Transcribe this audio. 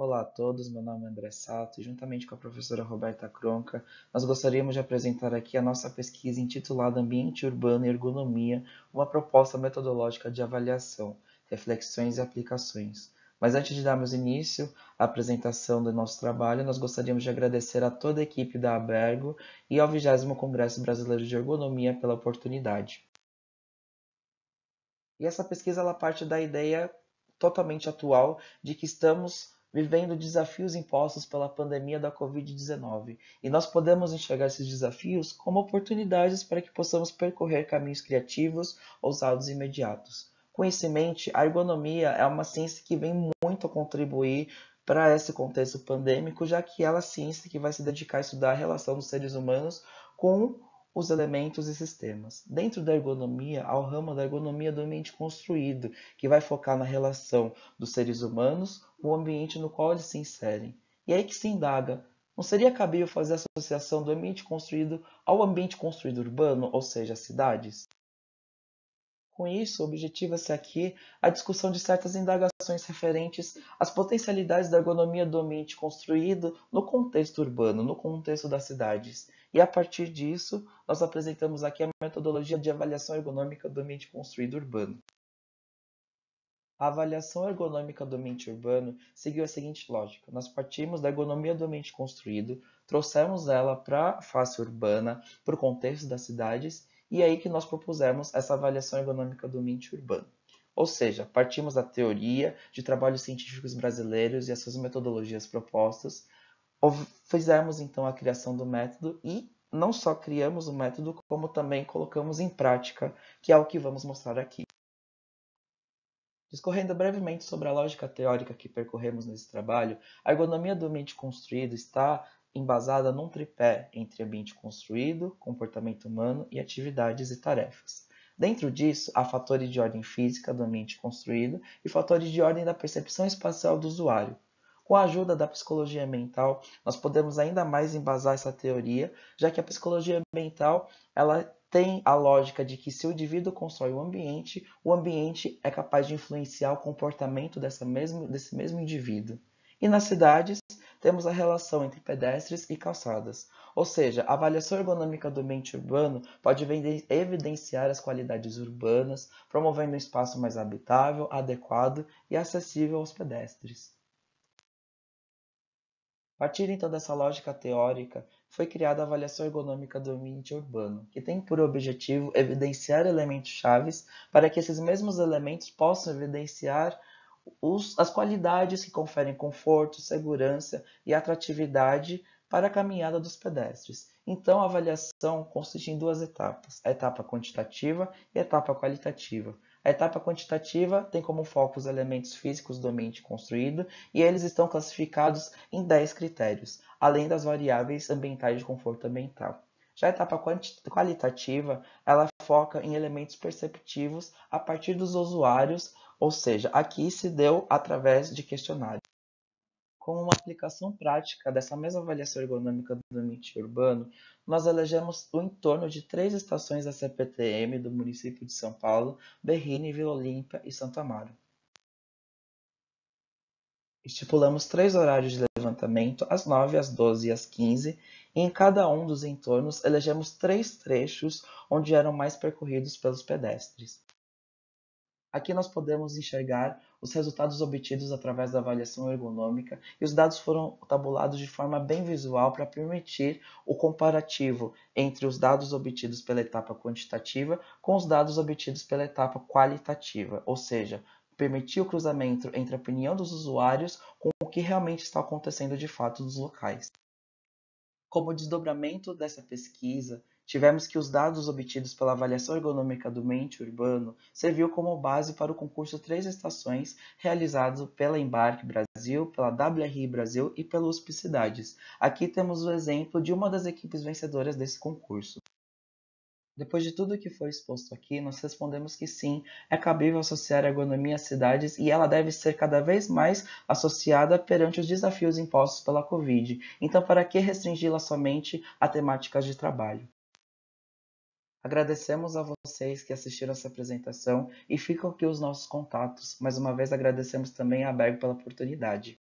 Olá a todos, meu nome é André Sato e juntamente com a professora Roberta Cronca, nós gostaríamos de apresentar aqui a nossa pesquisa intitulada Ambiente Urbano e Ergonomia, uma proposta metodológica de avaliação, reflexões e aplicações. Mas antes de darmos início à apresentação do nosso trabalho, nós gostaríamos de agradecer a toda a equipe da Abergo e ao 20 Congresso Brasileiro de Ergonomia pela oportunidade. E essa pesquisa ela parte da ideia totalmente atual de que estamos vivendo desafios impostos pela pandemia da Covid-19, e nós podemos enxergar esses desafios como oportunidades para que possamos percorrer caminhos criativos, ousados e imediatos. Conhecimento, a ergonomia é uma ciência que vem muito a contribuir para esse contexto pandêmico, já que ela é a ciência que vai se dedicar a estudar a relação dos seres humanos com os elementos e sistemas. Dentro da ergonomia, há o ramo da ergonomia do ambiente construído, que vai focar na relação dos seres humanos com o ambiente no qual eles se inserem. E é aí que se indaga, não seria cabível fazer a associação do ambiente construído ao ambiente construído urbano, ou seja, cidades? Com isso, objetiva-se é aqui a discussão de certas indagações referentes às potencialidades da ergonomia do ambiente construído no contexto urbano, no contexto das cidades, e a partir disso, nós apresentamos aqui a metodologia de avaliação ergonômica do ambiente construído urbano. A avaliação ergonômica do ambiente urbano seguiu a seguinte lógica: nós partimos da ergonomia do ambiente construído, trouxemos ela para a face urbana, para o contexto das cidades, e é aí que nós propusemos essa avaliação ergonômica do ambiente urbano. Ou seja, partimos da teoria de trabalhos científicos brasileiros e as suas metodologias propostas fizemos então a criação do método e não só criamos o método, como também colocamos em prática, que é o que vamos mostrar aqui. Discorrendo brevemente sobre a lógica teórica que percorremos nesse trabalho, a ergonomia do ambiente construído está embasada num tripé entre ambiente construído, comportamento humano e atividades e tarefas. Dentro disso, há fatores de ordem física do ambiente construído e fatores de ordem da percepção espacial do usuário, com a ajuda da psicologia mental, nós podemos ainda mais embasar essa teoria, já que a psicologia mental ela tem a lógica de que se o indivíduo constrói o um ambiente, o ambiente é capaz de influenciar o comportamento dessa mesmo, desse mesmo indivíduo. E nas cidades, temos a relação entre pedestres e calçadas. Ou seja, a avaliação ergonômica do ambiente urbano pode evidenciar as qualidades urbanas, promovendo um espaço mais habitável, adequado e acessível aos pedestres. A partir então dessa lógica teórica, foi criada a avaliação ergonômica do ambiente urbano, que tem por objetivo evidenciar elementos chaves para que esses mesmos elementos possam evidenciar os, as qualidades que conferem conforto, segurança e atratividade para a caminhada dos pedestres. Então, a avaliação consiste em duas etapas, a etapa quantitativa e a etapa qualitativa. A etapa quantitativa tem como foco os elementos físicos do ambiente construído e eles estão classificados em 10 critérios, além das variáveis ambientais de conforto ambiental. Já a etapa qualitativa, ela foca em elementos perceptivos a partir dos usuários, ou seja, aqui se deu através de questionários. Como uma aplicação prática dessa mesma avaliação ergonômica do ambiente urbano, nós elegemos o entorno de três estações da CPTM do município de São Paulo, Berrini, Vila Olímpia e Santo Amaro. Estipulamos três horários de levantamento, às 9, às 12 e às 15, e em cada um dos entornos elegemos três trechos onde eram mais percorridos pelos pedestres. Aqui nós podemos enxergar os resultados obtidos através da avaliação ergonômica e os dados foram tabulados de forma bem visual para permitir o comparativo entre os dados obtidos pela etapa quantitativa com os dados obtidos pela etapa qualitativa, ou seja, permitir o cruzamento entre a opinião dos usuários com o que realmente está acontecendo de fato nos locais. Como desdobramento dessa pesquisa, tivemos que os dados obtidos pela avaliação ergonômica do mente urbano serviu como base para o concurso Três Estações, realizado pela Embarque Brasil, pela WRI Brasil e pela USP Cidades. Aqui temos o exemplo de uma das equipes vencedoras desse concurso. Depois de tudo que foi exposto aqui, nós respondemos que sim, é cabível associar a ergonomia às cidades e ela deve ser cada vez mais associada perante os desafios impostos pela Covid. Então, para que restringi-la somente a temáticas de trabalho? Agradecemos a vocês que assistiram essa apresentação e ficam aqui os nossos contatos. Mais uma vez agradecemos também a Berg pela oportunidade.